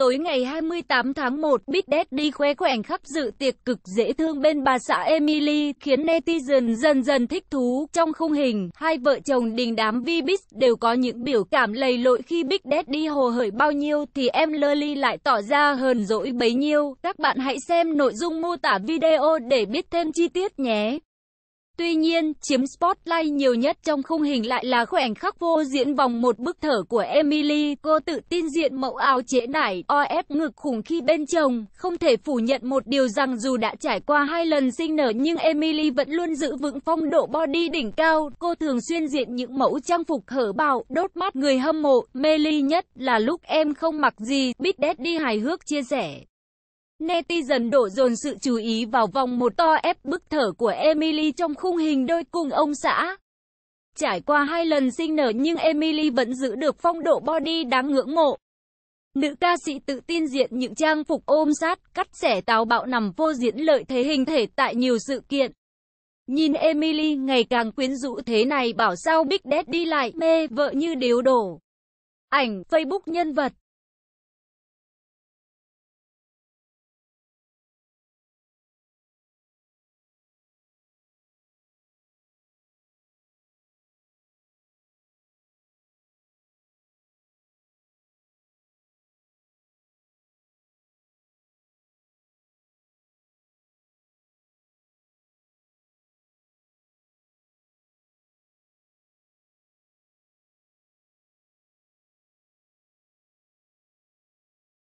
Tối ngày 28 tháng 1, Big Daddy khoe khoảnh khắc dự tiệc cực dễ thương bên bà xã Emily, khiến netizen dần dần thích thú. Trong khung hình, hai vợ chồng đình đám Vbiz đều có những biểu cảm lầy lội khi Big Daddy hồ hởi bao nhiêu thì em Lily lại tỏ ra hờn dỗi bấy nhiêu. Các bạn hãy xem nội dung mô tả video để biết thêm chi tiết nhé. Tuy nhiên, chiếm spotlight nhiều nhất trong khung hình lại là khoảnh khắc vô diễn vòng một bức thở của Emily. Cô tự tin diện mẫu áo chế nải, o ép ngực khủng khi bên chồng. Không thể phủ nhận một điều rằng dù đã trải qua hai lần sinh nở nhưng Emily vẫn luôn giữ vững phong độ body đỉnh cao. Cô thường xuyên diện những mẫu trang phục hở bạo, đốt mắt người hâm mộ. Mê ly nhất là lúc em không mặc gì. Big Daddy hài hước chia sẻ. Netizen đổ dồn sự chú ý vào vòng một to ép bức thở của Emily trong khung hình đôi cùng ông xã. Trải qua hai lần sinh nở nhưng Emily vẫn giữ được phong độ body đáng ngưỡng mộ. Nữ ca sĩ tự tin diện những trang phục ôm sát, cắt xẻ táo bạo nằm vô diễn lợi thế hình thể tại nhiều sự kiện. Nhìn Emily ngày càng quyến rũ thế này bảo sao Big Dad đi lại mê vợ như điếu đổ. Ảnh, Facebook nhân vật